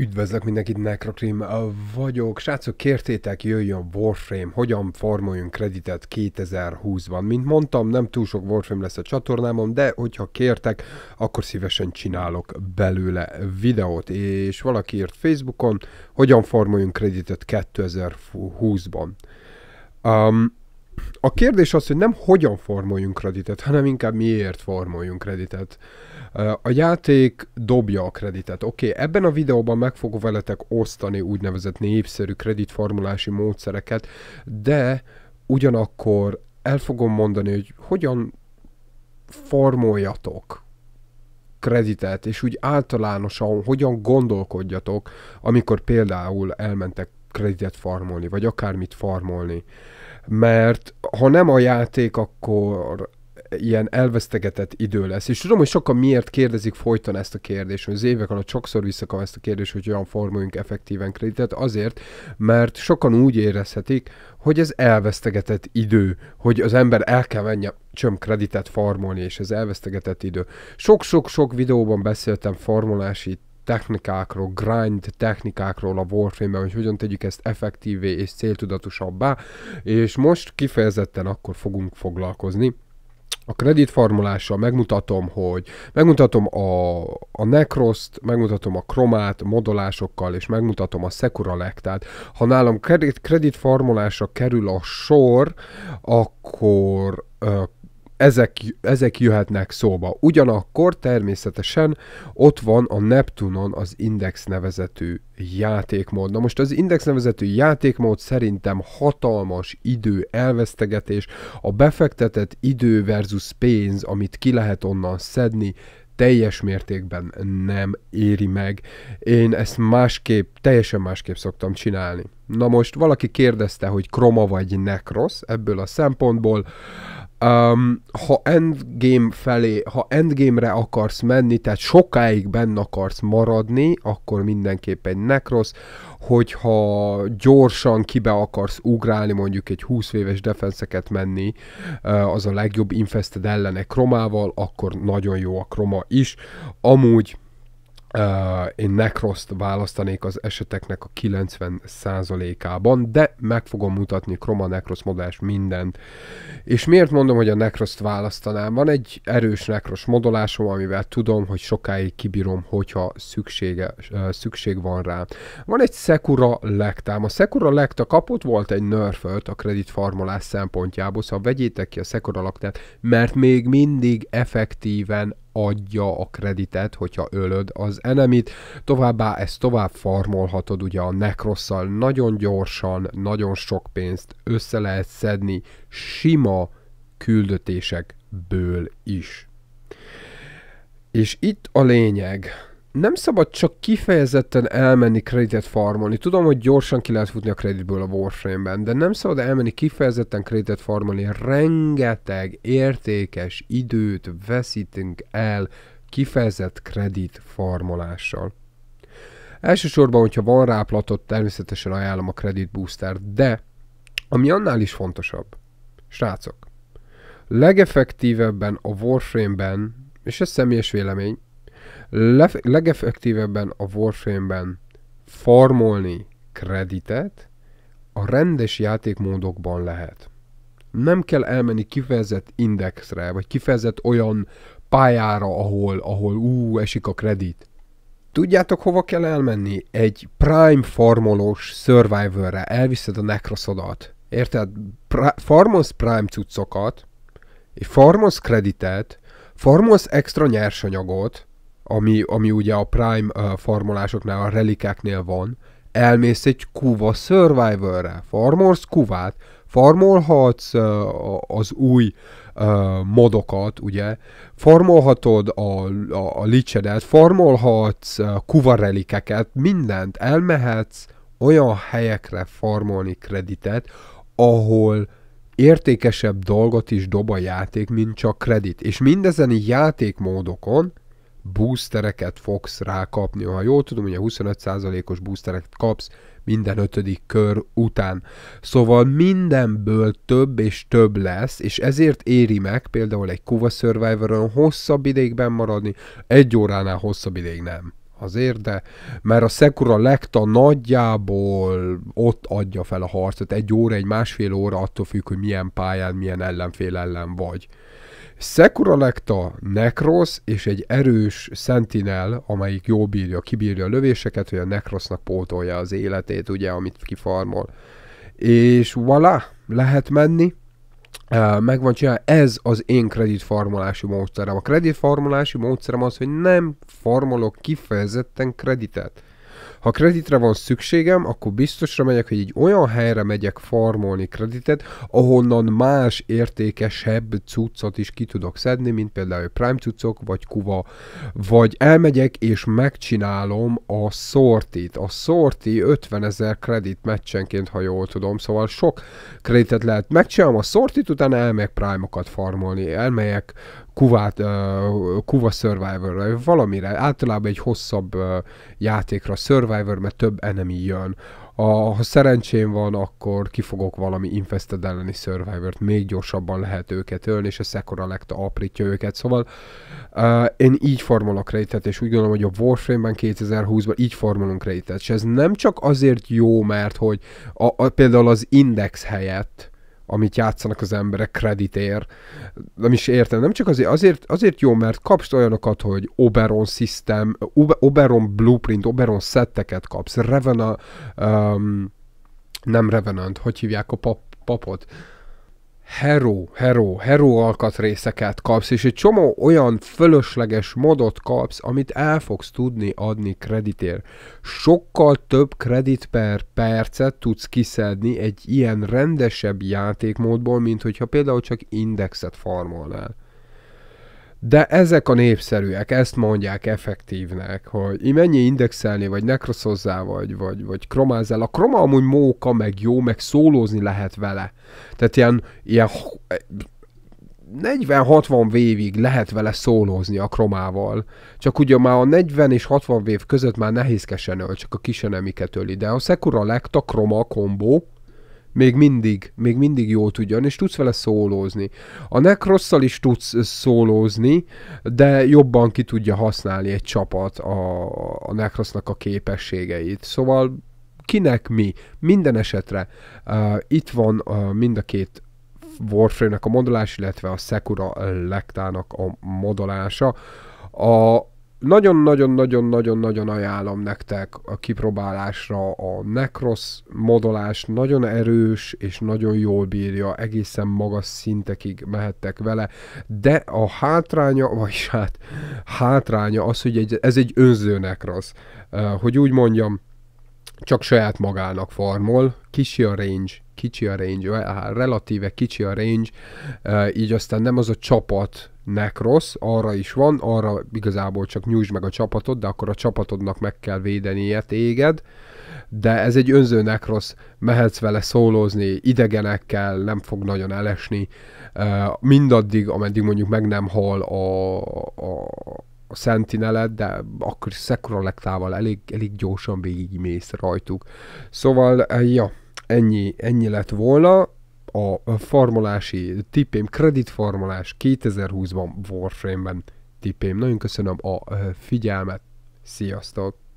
Üdvözlök mindenkit, Necrocrim vagyok. Srácok, kértétek, jöjjön Warframe, hogyan formoljunk kreditet 2020-ban. Mint mondtam, nem túl sok Warframe lesz a csatornámon, de hogyha kértek, akkor szívesen csinálok belőle videót. És valaki írt Facebookon, hogyan formoljunk kreditet 2020-ban. Um, a kérdés az, hogy nem hogyan formoljunk kreditet, hanem inkább miért formoljunk kreditet. A játék dobja a kreditet. Oké, okay, ebben a videóban meg fogok veletek osztani úgynevezett népszerű kreditformulási módszereket, de ugyanakkor el fogom mondani, hogy hogyan formoljatok kreditet, és úgy általánosan hogyan gondolkodjatok, amikor például elmentek kreditet farmolni, vagy akármit farmolni. Uh, mert ha nem a játék, akkor ilyen elvesztegetett idő lesz. És tudom, hogy sokan miért kérdezik folyton ezt a kérdést, hogy az évek alatt sokszor visszakam ezt a kérdést, hogy olyan formuljunk effektíven kreditet, azért, mert sokan úgy érezhetik, hogy ez elvesztegetett idő, hogy az ember el kell menjen csöm kreditet farmolni, és ez elvesztegetett idő. Sok-sok-sok videóban beszéltem farmolási technikákról, grind technikákról a Warframe-ben, hogy hogyan tegyük ezt effektívé és céltudatosabbá, és most kifejezetten akkor fogunk foglalkozni a kreditformulással megmutatom, hogy megmutatom a, a Necrost, megmutatom a Chromát modolásokkal, és megmutatom a Securalektát. Ha nálam kredit, kreditformulásra kerül a sor, akkor ezek, ezek jöhetnek szóba. Ugyanakkor természetesen ott van a Neptunon az Index nevezetű játékmód. Na most az Index nevezetű játékmód szerintem hatalmas idő elvesztegetés, a befektetett idő versus pénz, amit ki lehet onnan szedni, teljes mértékben nem éri meg. Én ezt másképp, teljesen másképp szoktam csinálni. Na most valaki kérdezte, hogy kroma vagy nekrosz ebből a szempontból. Uh, um, ha endgame felé, ha endgame-re akarsz menni, tehát sokáig benne akarsz maradni, akkor mindenképp egy Necros, hogyha gyorsan kibe akarsz ugrálni, mondjuk egy 20 éves defenseket menni, az a legjobb infested ellene kromával, akkor nagyon jó a kroma is. Amúgy Uh, én necrost választanék az eseteknek a 90%-ában, de meg fogom mutatni Chroma necrost modellás mindent. És miért mondom, hogy a necrost választanám? Van egy erős necrost modolásom, amivel tudom, hogy sokáig kibírom, hogyha szüksége, uh, szükség van rá. Van egy Sekura Lektám. A Sekura Lekta kapott volt egy nerföt a kredit farmolás szempontjából, szóval vegyétek ki a Sekura Lektát, mert még mindig effektíven adja a kreditet, hogyha ölöd az enemit. Továbbá ezt tovább farmolhatod ugye a nekrosszal nagyon gyorsan, nagyon sok pénzt össze lehet szedni sima küldetésekből is. És itt a lényeg, nem szabad csak kifejezetten elmenni kreditet farmolni. Tudom, hogy gyorsan ki lehet futni a kreditből a Warframe-ben, de nem szabad elmenni kifejezetten kreditet farmolni. Rengeteg értékes időt veszítünk el kifejezett kredit farmolással. Elsősorban, hogyha van rá platot, természetesen ajánlom a kredit Booster, de ami annál is fontosabb, srácok, legeffektívebben a Warframe-ben, és ez személyes vélemény, Lef- legeffektívebben a Warframe-ben farmolni kreditet a rendes játékmódokban lehet. Nem kell elmenni kifejezett indexre, vagy kifejezett olyan pályára, ahol, ahol ú, esik a kredit. Tudjátok, hova kell elmenni? Egy prime farmolós survivorre elviszed a nekroszodat. Érted? Pr- farmolsz prime cuccokat, farmolsz kreditet, farmolsz extra nyersanyagot, ami, ami ugye a Prime uh, farmolásoknál, a relikáknél van, elmész egy kuva Survivor-re, farmolsz kuvát, farmolhatsz uh, az új uh, modokat, ugye, farmolhatod a, a, a licsedet, farmolhatsz uh, kuva relikeket, mindent, elmehetsz olyan helyekre farmolni kreditet, ahol értékesebb dolgot is dob a játék, mint csak kredit. És mindezen játékmódokon boostereket fogsz rá kapni. Ha jól tudom, ugye 25%-os boostereket kapsz minden ötödik kör után. Szóval mindenből több és több lesz, és ezért éri meg például egy Kuva Survivor-on hosszabb ideigben maradni, egy óránál hosszabb ideig nem azért, de mert a Sekura Lekta nagyjából ott adja fel a harcot. Egy óra, egy másfél óra attól függ, hogy milyen pályán, milyen ellenfél ellen vagy. Sekura Lekta, Necros és egy erős Sentinel, amelyik jól bírja, kibírja a lövéseket, hogy a Necrosnak pótolja az életét, ugye, amit kifarmol. És voilà, lehet menni, meg van csinálva, ez az én kreditformulási módszerem. A kreditformulási módszerem az, hogy nem formolok kifejezetten kreditet ha kreditre van szükségem, akkor biztosra megyek, hogy egy olyan helyre megyek farmolni kreditet, ahonnan más értékesebb cuccot is ki tudok szedni, mint például Prime cuccok, vagy kuva, vagy elmegyek és megcsinálom a szortit. A szorti 50 ezer kredit meccsenként, ha jól tudom, szóval sok kreditet lehet megcsinálom a szortit, utána elmegyek prime-okat farmolni, elmegyek kuvát, uh, Kuva survivor valamire, általában egy hosszabb uh, játékra Survivor, mert több enemy jön. A, ha szerencsém van, akkor kifogok valami Infested elleni survivor még gyorsabban lehet őket ölni, és a Sekora legta aprítja őket, szóval uh, én így formolok rejtet, és úgy gondolom, hogy a Warframe-ben 2020-ban így formolunk rejtet, és ez nem csak azért jó, mert hogy a, a, például az index helyett, amit játszanak az emberek kreditér. Nem is értem, nem csak azért, azért, azért jó, mert kapsz olyanokat, hogy Oberon System, Oberon Blueprint, Oberon setteket kapsz, Revena, um, nem Revenant, hogy hívják a pap, papot? hero, hero, hero alkatrészeket kapsz, és egy csomó olyan fölösleges modot kapsz, amit el fogsz tudni adni kreditért. Sokkal több kredit per percet tudsz kiszedni egy ilyen rendesebb játékmódból, mint hogyha például csak indexet farmolnál. De ezek a népszerűek, ezt mondják effektívnek, hogy mennyi indexelni, vagy nekroszozzá, vagy, vagy, vagy kromázzál. A kroma amúgy móka, meg jó, meg szólózni lehet vele. Tehát ilyen, ilyen 40-60 évig lehet vele szólózni a kromával, csak ugye már a 40 és 60 év között már nehézkesen öl, csak a kisenemiket öli, de a Sekura Lekta kroma kombó, még mindig, még mindig jól tudjon, és tudsz vele szólózni. A Necrosszal is tudsz szólózni, de jobban ki tudja használni egy csapat a, a Necrosznak a képességeit. Szóval kinek mi? Minden esetre uh, itt van uh, mind a két Warframe-nek a modolás, illetve a Sekura lektának a modolása. A, nagyon-nagyon-nagyon-nagyon-nagyon ajánlom nektek a kipróbálásra a Necros modolás, nagyon erős és nagyon jól bírja, egészen magas szintekig mehettek vele, de a hátránya, vagy hát hátránya az, hogy egy, ez egy önző Necros, hogy úgy mondjam, csak saját magának farmol, kicsi a range, kicsi a range, relatíve kicsi a range, így aztán nem az a csapat nek arra is van, arra igazából csak nyújtsd meg a csapatod, de akkor a csapatodnak meg kell védenie téged, de ez egy önző nek mehetsz vele szólózni, idegenekkel, nem fog nagyon elesni, mindaddig, ameddig mondjuk meg nem hal a, a, a sentineled, de akkor szekralektával elég, elég gyorsan végigmész rajtuk. Szóval, ja, ennyi, ennyi lett volna, a farmolási tippém, kreditfarmolás 2020-ban Warframe-ben tipém. Nagyon köszönöm a figyelmet, sziasztok!